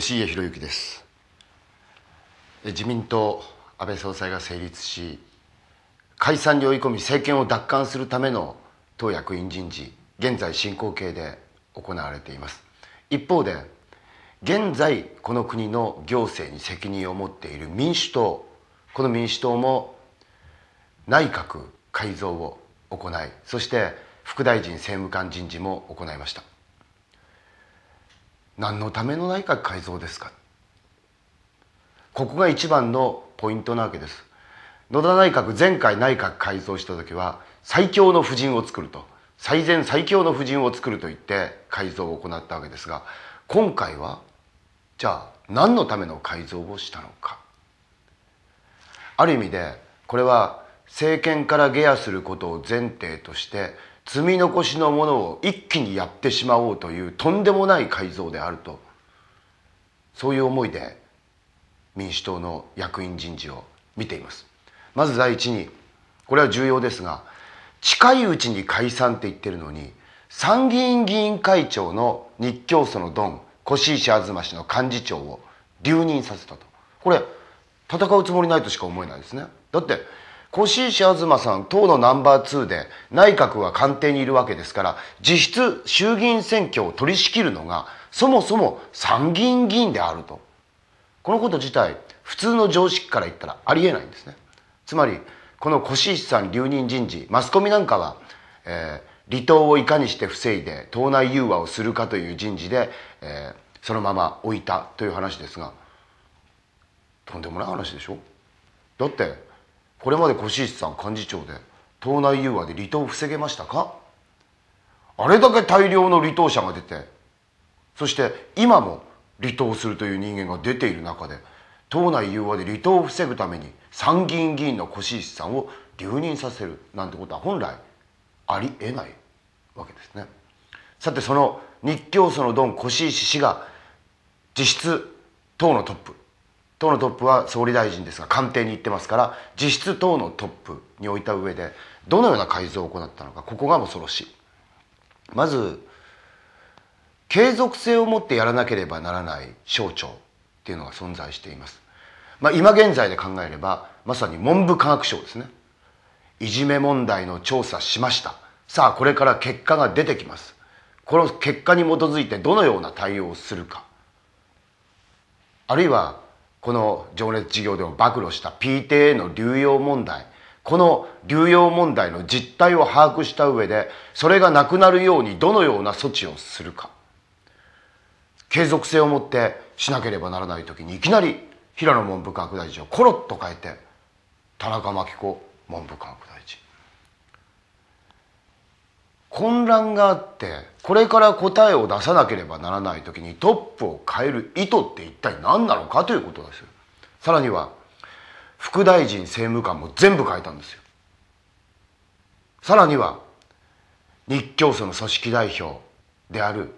吉家博之です自民党安倍総裁が成立し解散に追い込み政権を奪還するための党役員人事現在進行形で行われています一方で現在この国の行政に責任を持っている民主党この民主党も内閣改造を行いそして副大臣政務官人事も行いました何のための内閣改造ですかここが一番のポイントなわけです野田内閣前回内閣改造した時は最強の布人を作ると最善最強の布人を作ると言って改造を行ったわけですが今回はじゃあ何のための改造をしたのかある意味でこれは政権から下野することを前提として積み残しのものを一気にやってしまおうというとんでもない改造であるとそういう思いで民主党の役員人事を見ていますまず第一にこれは重要ですが近いうちに解散って言ってるのに参議院議員会長の日教組のドン越石東氏の幹事長を留任させたとこれ戦うつもりないとしか思えないですねだって越石東さん、党のナンバー2で内閣は官邸にいるわけですから、実質衆議院選挙を取り仕切るのが、そもそも参議院議員であると。このこと自体、普通の常識から言ったらありえないんですね。つまり、この越石さん留任人事、マスコミなんかは、えー、離党をいかにして防いで党内融和をするかという人事で、えー、そのまま置いたという話ですが、とんでもない話でしょだってこれまで越石さん幹事長で党内融和で離党を防げましたかあれだけ大量の離党者が出てそして今も離党するという人間が出ている中で党内融和で離党を防ぐために参議院議員の越石さんを留任させるなんてことは本来ありえないわけですね。さてその日教祖のドン・コ石氏が実質党のトップ党のトップは総理大臣ですが官邸に行ってますから実質党のトップに置いた上でどのような改造を行ったのかここが恐ろしいまず継続性を持ってやらなければならない省庁っていうのが存在しています、まあ、今現在で考えればまさに文部科学省ですねいじめ問題の調査しましたさあこれから結果が出てきますこの結果に基づいてどのような対応をするかあるいはこの情熱事業でも暴露した PTA の流用問題この流用問題の実態を把握した上でそれがなくなるようにどのような措置をするか継続性を持ってしなければならない時にいきなり平野文部科学大臣をコロッと変えて田中真紀子文部科学大臣混乱があってこれから答えを出さなければならない時にトップを変える意図って一体何なのかということですさらには副大臣政務官も全部変えたんですよさらには日教組の組織代表である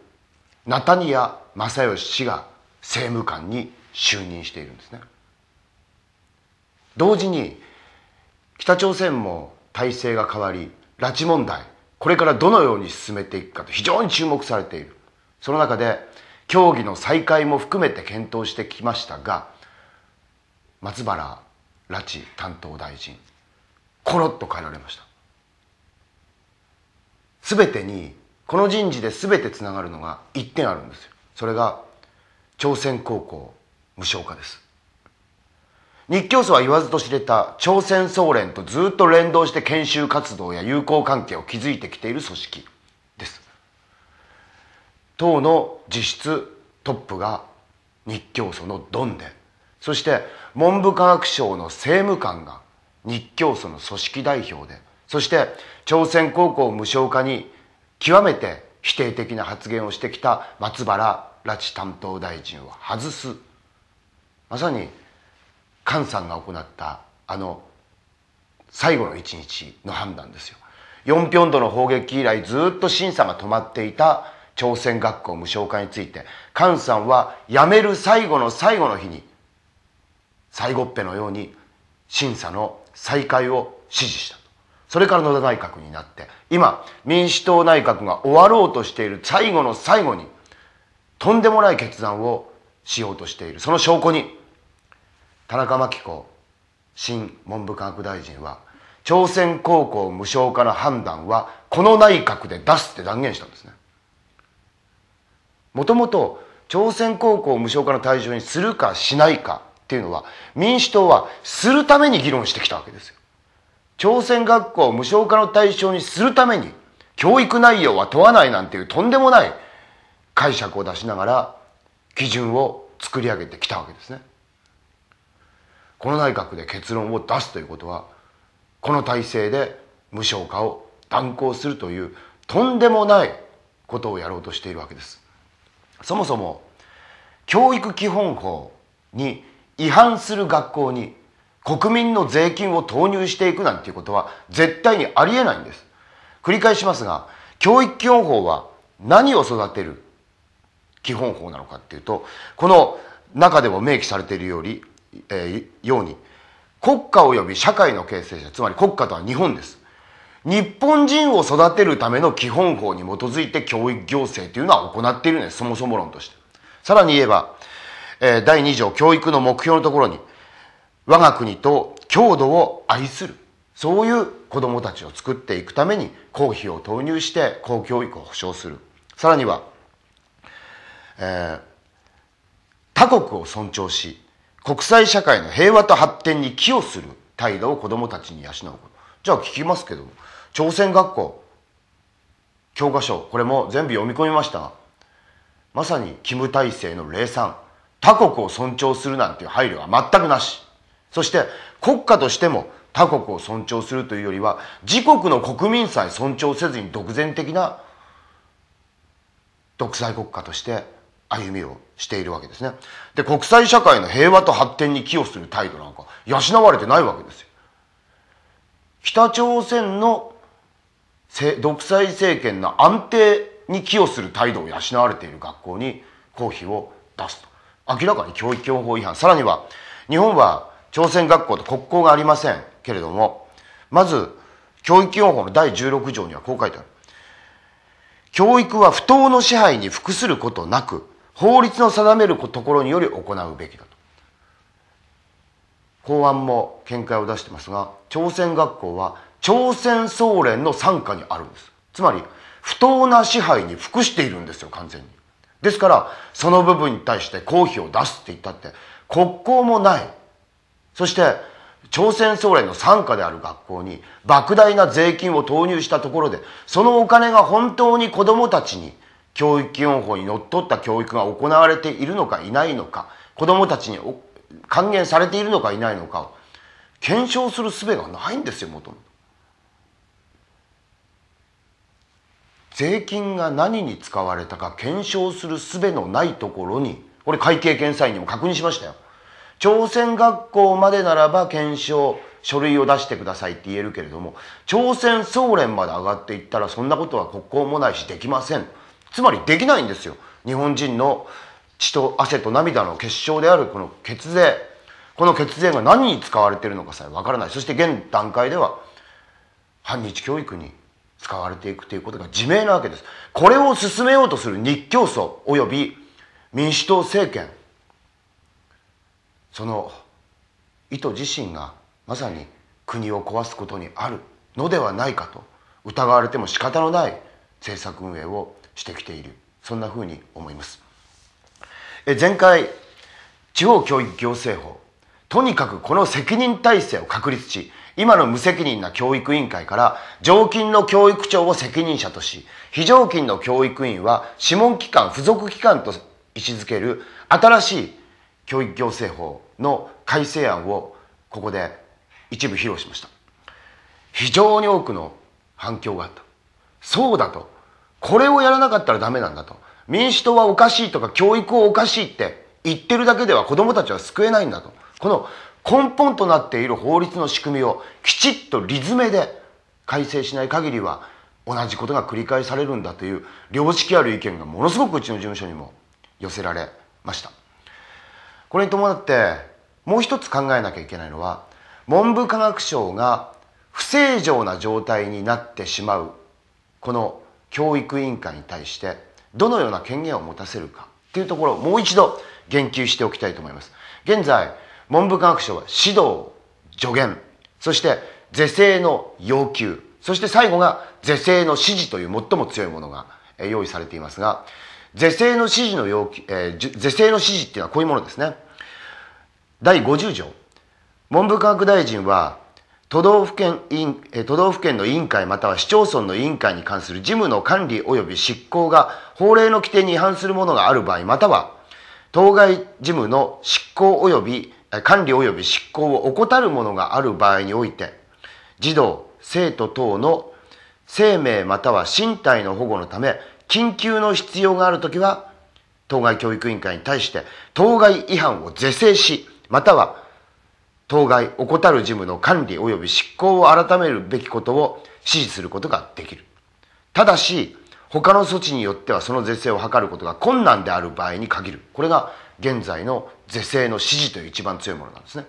ナタニヤ・正義氏が政務官に就任しているんですね同時に北朝鮮も体制が変わり拉致問題これからどのように進めていくかと非常に注目されているその中で協議の再開も含めて検討してきましたが松原拉致担当大臣コロッと変えられました全てにこの人事で全てつながるのが1点あるんですよそれが朝鮮高校無償化です日教祖は言わずと知れた朝鮮総連とずっと連動して研修活動や友好関係を築いてきている組織です党の実質トップが日教祖のドンでそして文部科学省の政務官が日教祖の組織代表でそして朝鮮高校無償化に極めて否定的な発言をしてきた松原拉致担当大臣を外すまさに菅さんが行ったあの最後の一日の判断ですよヨンピョンドの砲撃以来ずっと審査が止まっていた朝鮮学校無償化について菅さんは辞める最後の最後の日に最後っぺのように審査の再開を指示したそれから野田内閣になって今民主党内閣が終わろうとしている最後の最後にとんでもない決断をしようとしているその証拠に田中真紀子新文部科学大臣は朝鮮高校無償化の判断はこの内閣で出すって断言したんですねもともと朝鮮高校無償化の対象にするかしないかっていうのは民主党はするために議論してきたわけですよ朝鮮学校無償化の対象にするために教育内容は問わないなんていうとんでもない解釈を出しながら基準を作り上げてきたわけですねこの内閣で結論を出すということはこの体制で無償化を断行するというとんでもないことをやろうとしているわけですそもそも教育基本法に違反する学校に国民の税金を投入していくなんていうことは絶対にありえないんです繰り返しますが教育基本法は何を育てる基本法なのかっていうとこの中でも明記されているよりえー、ように国家及び社会の形成者つまり国家とは日本です日本人を育てるための基本法に基づいて教育行政というのは行っているんですそもそも論としてさらに言えば、えー、第2条教育の目標のところに我が国と郷土を愛するそういう子どもたちを作っていくために公費を投入して公教育を保障するさらには、えー、他国を尊重し国際社会の平和と発展に寄与する態度を子どもたちに養うことじゃあ聞きますけど朝鮮学校教科書これも全部読み込みましたまさにキム体制の礼賛他国を尊重するなんていう配慮は全くなしそして国家としても他国を尊重するというよりは自国の国民さえ尊重せずに独善的な独裁国家として歩みをしているわけですね。で、国際社会の平和と発展に寄与する態度なんか養われてないわけですよ。北朝鮮の独裁政権の安定に寄与する態度を養われている学校に公費を出すと。明らかに教育基本法違反。さらには、日本は朝鮮学校と国交がありませんけれども、まず、教育基本法の第16条にはこう書いてある。教育は不当の支配に服することなく、法律の定めるところにより行うべきだと法案も見解を出してますが朝鮮学校は朝鮮総連の傘下にあるんですつまり不当な支配に服しているんですよ完全にですからその部分に対して公費を出すって言ったって国交もないそして朝鮮総連の傘下である学校に莫大な税金を投入したところでそのお金が本当に子どもたちに教育基本法にのっとった教育が行われているのかいないのか子どもたちに還元されているのかいないのかを検証する術がないんですよもともと。税金が何に使われたか検証する術のないところにこれ会計検査院にも確認しましたよ。朝鮮学校までならば検証書類を出してくださいって言えるけれども朝鮮総連まで上がっていったらそんなことは国交もないしできません。つまりできないんですよ日本人の血と汗と涙の結晶であるこの血税この血税が何に使われているのかさえわからないそして現段階では反日教育に使われていくということが自明なわけですこれを進めようとする日教組および民主党政権その意図自身がまさに国を壊すことにあるのではないかと疑われても仕方のない政策運営をしてきているそんなふうに思います前回地方教育行政法とにかくこの責任体制を確立し今の無責任な教育委員会から常勤の教育長を責任者とし非常勤の教育委員は諮問機関付属機関と位置づける新しい教育行政法の改正案をここで一部披露しました非常に多くの反響があったそうだとこれをやらなかったらダメなんだと民主党はおかしいとか教育をおかしいって言ってるだけでは子供たちは救えないんだとこの根本となっている法律の仕組みをきちっと理詰めで改正しない限りは同じことが繰り返されるんだという良識ある意見がものすごくうちの事務所にも寄せられましたこれに伴ってもう一つ考えなきゃいけないのは文部科学省が不正常な状態になってしまうこの教育委員会に対してどのような権限を持たせるかっていうところをもう一度言及しておきたいと思います現在文部科学省は指導助言そして是正の要求そして最後が是正の指示という最も強いものが用意されていますが是正の指示の要求、えー、是正の指示っていうのはこういうものですね第50条文部科学大臣は都道府県都道府県の委員会または市町村の委員会に関する事務の管理及び執行が法令の規定に違反するものがある場合または当該事務の執行及び管理及び執行を怠るものがある場合において児童生徒等の生命または身体の保護のため緊急の必要があるときは当該教育委員会に対して当該違反を是正しまたは当該怠る事務の管理及び執行を改めるべきことを指示することができる。ただし、他の措置によってはその是正を図ることが困難である場合に限る。これが現在の是正の指示という一番強いものなんですね。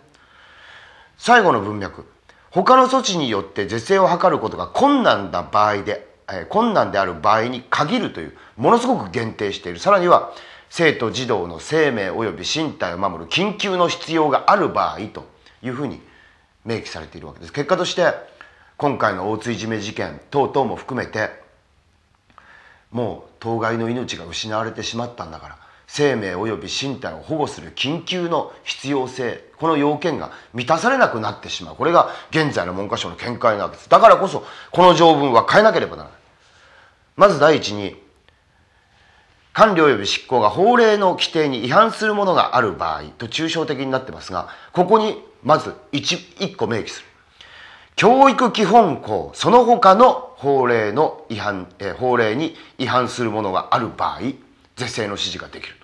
最後の文脈。他の措置によって是正を図ることが困難な場合で、え困難である場合に限るという、ものすごく限定している。さらには、生徒児童の生命及び身体を守る緊急の必要がある場合というふうに明記されているわけです結果として今回の大津いじめ事件等々も含めてもう当該の命が失われてしまったんだから生命及び身体を保護する緊急の必要性この要件が満たされなくなってしまうこれが現在の文科省の見解なわけですだからこそこの条文は変えなければならないまず第一に官僚及び執行が法令の規定に違反するものがある場合と抽象的になってますがここにまず 1, 1個明記する教育基本法その他の法令の違反、え法令に違反するものがある場合是正の指示ができると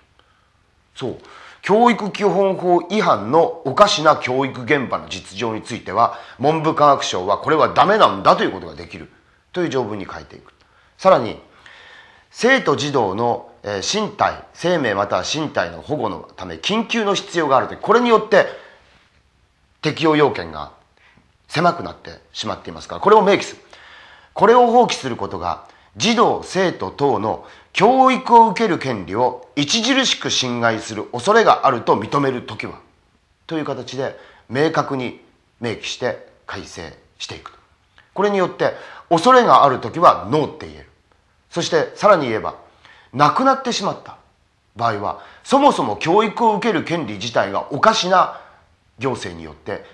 そう教育基本法違反のおかしな教育現場の実情については文部科学省はこれはダメなんだということができるという条文に書いていくさらに生徒児童の身体生命または身体の保護のため緊急の必要があるとこれによって適用要件が狭くなってしまっていますからこれを明記するこれを放棄することが児童生徒等の教育を受ける権利を著しく侵害する恐れがあると認める時はという形で明確に明記して改正していくこれによって恐れがある時はノーって言えるそしてさらに言えばなくなってしまった場合はそもそも教育を受ける権利自体がおかしな行政によって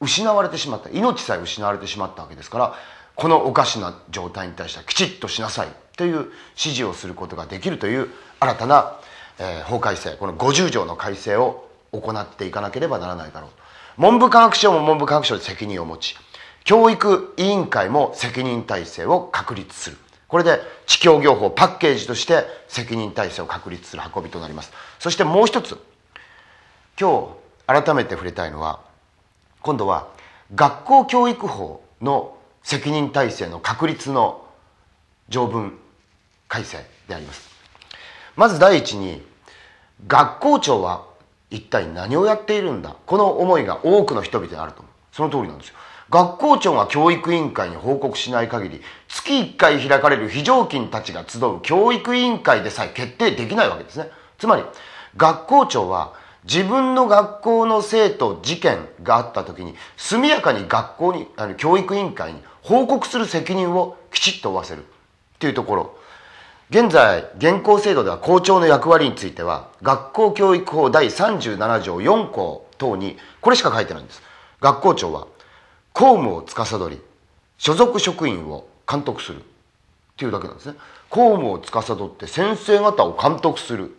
失われてしまった命さえ失われてしまったわけですからこのおかしな状態に対してはきちっとしなさいという指示をすることができるという新たな、えー、法改正この50条の改正を行っていかなければならないだろう文部科学省も文部科学省で責任を持ち教育委員会も責任体制を確立するこれで地協業法パッケージとして責任体制を確立する運びとなりますそしてもう一つ今日改めて触れたいのは今度は学校教育法の責任体制の確立の条文改正でありますまず第一に学校長は一体何をやっているんだこの思いが多くの人々にあると思うその通りなんですよ学校長が教育委員会に報告しない限り、月1回開かれる非常勤たちが集う教育委員会でさえ決定できないわけですね。つまり、学校長は自分の学校の生徒事件があった時に、速やかに学校に、あの教育委員会に報告する責任をきちっと負わせるっていうところ。現在、現行制度では校長の役割については、学校教育法第37条4項等に、これしか書いてないんです。学校長は公務を司り所属職員を監督するっていうだけなんですね公務を司って先生方を監督する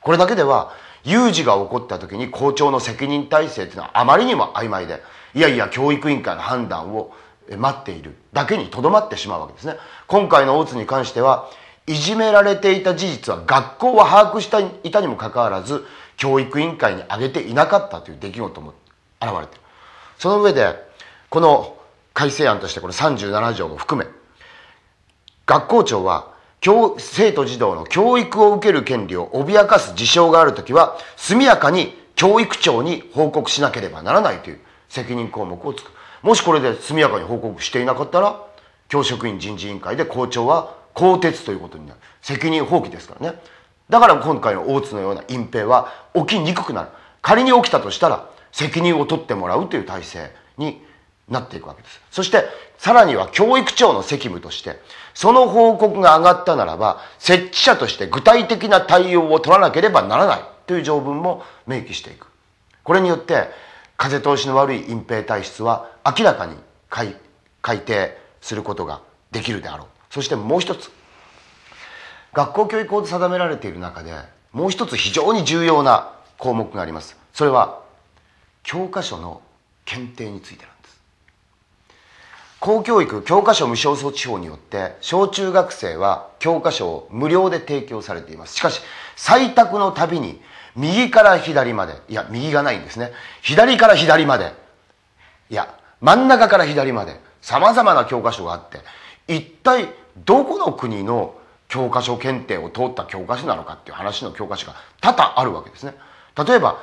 これだけでは有事が起こった時に校長の責任体制っていうのはあまりにも曖昧でいやいや教育委員会の判断を待っているだけにとどまってしまうわけですね今回の大津に関してはいじめられていた事実は学校は把握していたにもかかわらず教育委員会に挙げていなかったという出来事も現れているその上でこの改正案としてこの37条も含め学校長は生徒児童の教育を受ける権利を脅かす事象があるときは速やかに教育長に報告しなければならないという責任項目をつくもしこれで速やかに報告していなかったら教職員人事委員会で校長は更迭ということになる責任放棄ですからねだから今回の大津のような隠蔽は起きにくくなる仮に起きたとしたら責任を取ってもらうという体制になっていくわけです。そして、さらには教育長の責務として、その報告が上がったならば、設置者として具体的な対応を取らなければならないという条文も明記していく。これによって、風通しの悪い隠蔽体質は明らかに改定することができるであろう。そしてもう一つ、学校教育法で定められている中で、もう一つ非常に重要な項目があります。それは教科書の検定についてなんです公教育教科書無償措置法によって小中学生は教科書を無料で提供されていますしかし採択のたびに右から左までいや右がないんですね左から左までいや真ん中から左までさまざまな教科書があって一体どこの国の教科書検定を通った教科書なのかっていう話の教科書が多々あるわけですね例えば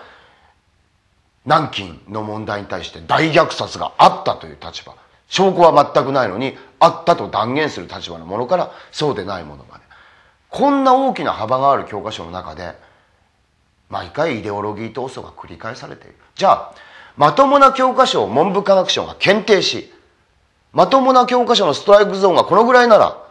南京の問題に対して大虐殺があったという立場証拠は全くないのにあったと断言する立場のものからそうでないものまでこんな大きな幅がある教科書の中で毎回イデオロギー闘争が繰り返されているじゃあまともな教科書を文部科学省が検定しまともな教科書のストライクゾーンがこのぐらいなら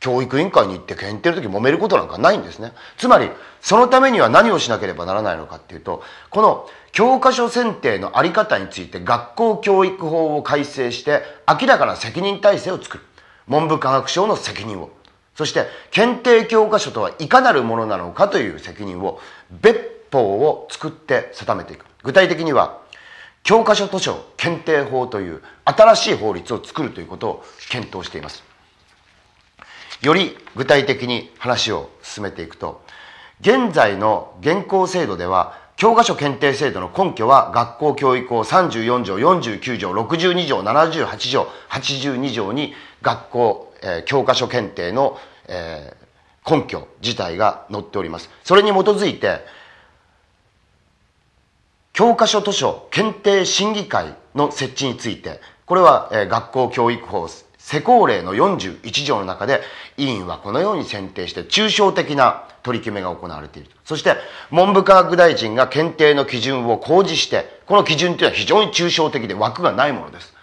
教育委員会に行って検定の時揉めることなんかないんですね。つまり、そのためには何をしなければならないのかっていうと、この教科書選定のあり方について学校教育法を改正して明らかな責任体制を作る。文部科学省の責任を。そして、検定教科書とはいかなるものなのかという責任を、別法を作って定めていく。具体的には、教科書図書検定法という新しい法律を作るということを検討しています。より具体的に話を進めていくと現在の現行制度では教科書検定制度の根拠は学校教育法34条49条62条78条82条に学校、えー、教科書検定の、えー、根拠自体が載っておりますそれに基づいて教科書図書検定審議会の設置についてこれは、えー、学校教育法施行令の41条の中で委員はこのように選定して抽象的な取り決めが行われているそして文部科学大臣が検定の基準を公示してこの基準というのは非常に抽象的で枠がないものです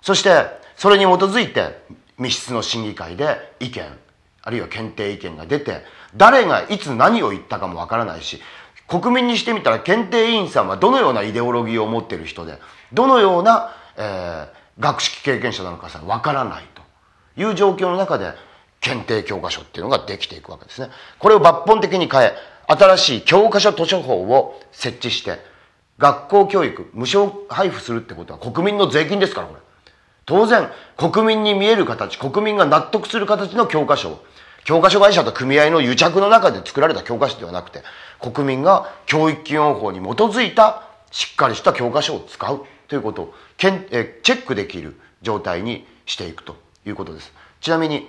そしてそれに基づいて密室の審議会で意見あるいは検定意見が出て誰がいつ何を言ったかもわからないし国民にしてみたら検定委員さんはどのようなイデオロギーを持っている人でどのような、えー、学識経験者なのかさわからないという状況の中で検定教科書っていうのができていくわけですね。これを抜本的に変え、新しい教科書図書法を設置して、学校教育、無償配布するってことは国民の税金ですから、これ。当然、国民に見える形、国民が納得する形の教科書を、教科書会社と組合の癒着の中で作られた教科書ではなくて、国民が教育基本法に基づいたしっかりした教科書を使うということをけんえチェックできる状態にしていくということですちなみに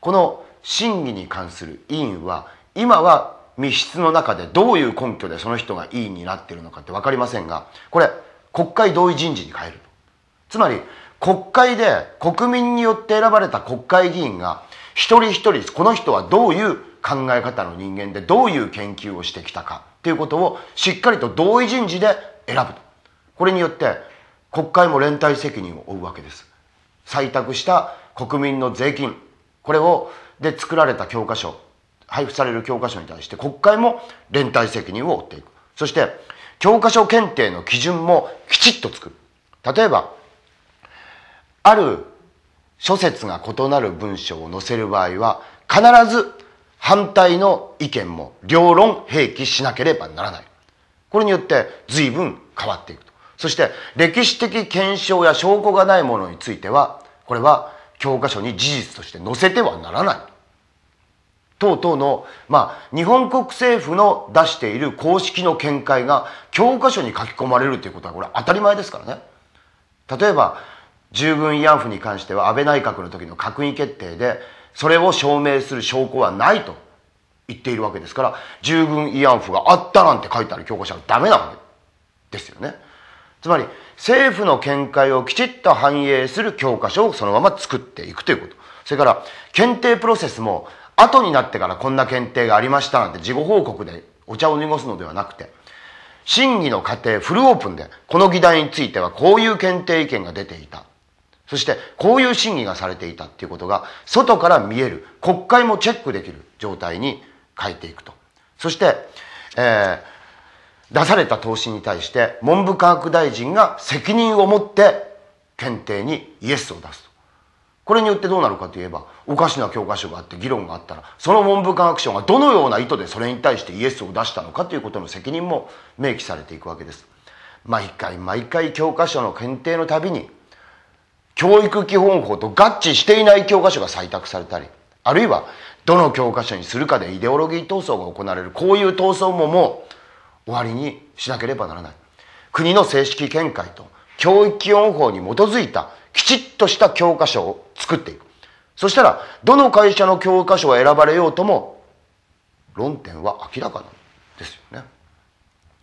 この審議に関する委員は今は密室の中でどういう根拠でその人が委員になってるのかって分かりませんがこれ国会同意人事に変えるつまり国会で国民によって選ばれた国会議員が一人一人この人はどういう考え方の人間でどういう研究をしてきたかっていうことをしっかりと同意人事で選ぶこれによって国会も連帯責任を負うわけです採択した国民の税金これをで作られた教科書配布される教科書に対して国会も連帯責任を負っていくそして教科書検定の基準もきちっと作る例えばある諸説が異なる文章を載せる場合は必ず反対の意見も両論併記しなければならないこれによって随分変わっていくそして歴史的検証や証拠がないものについてはこれは教科書に事実として載せてはならない等々の、まあ、日本国政府の出している公式の見解が教科書に書き込まれるということはこれ当たり前ですからね例えば従軍慰安婦に関しては安倍内閣の時の閣議決定でそれを証明する証拠はないと言っているわけですから従軍慰安婦があったなんて書いてある教科書はダメなわけですよね。つまり政府の見解をきちっと反映する教科書をそのまま作っていくということそれから検定プロセスも後になってからこんな検定がありましたなんて事後報告でお茶を濁すのではなくて審議の過程フルオープンでこの議題についてはこういう検定意見が出ていたそしてこういう審議がされていたっていうことが外から見える国会もチェックできる状態に変えていくとそして、えー出された答申に対して文部科学大臣が責任を持って検定にイエスを出すとこれによってどうなるかといえばおかしな教科書があって議論があったらその文部科学省がどのような意図でそれに対してイエスを出したのかということの責任も明記されていくわけです毎回毎回教科書の検定のたびに教育基本法と合致していない教科書が採択されたりあるいはどの教科書にするかでイデオロギー闘争が行われるこういう闘争ももう終わりにしなければならない国の正式見解と教育基本法に基づいたきちっとした教科書を作っていくそしたらどの会社の教科書が選ばれようとも論点は明らかなんですよね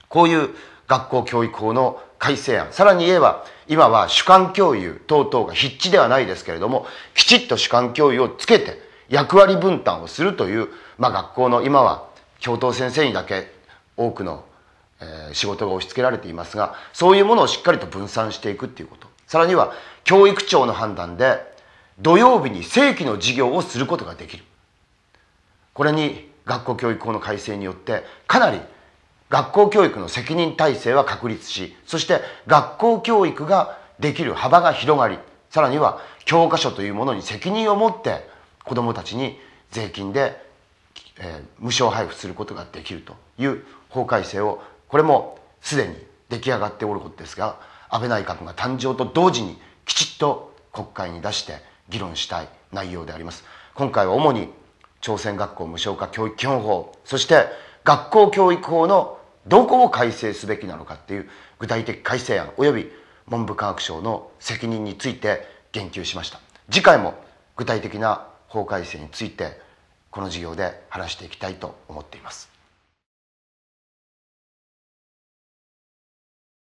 こういう学校教育法の改正案さらに言えば今は主観共有等々が必至ではないですけれどもきちっと主観共有をつけて役割分担をするという、まあ、学校の今は教頭先生にだけ多くのえー、仕事が押し付けられていますがそういうものをしっかりと分散していくっていうことさらには教育庁の判断で土曜日に正規の授業をすることができるこれに学校教育法の改正によってかなり学校教育の責任体制は確立しそして学校教育ができる幅が広がりさらには教科書というものに責任を持って子どもたちに税金で、えー、無償配布することができるという法改正をこれもすでに出来上がっておることですが安倍内閣が誕生と同時にきちっと国会に出して議論したい内容であります今回は主に朝鮮学校無償化教育基本法そして学校教育法のどこを改正すべきなのかっていう具体的改正案及び文部科学省の責任について言及しました次回も具体的な法改正についてこの授業で話していきたいと思っています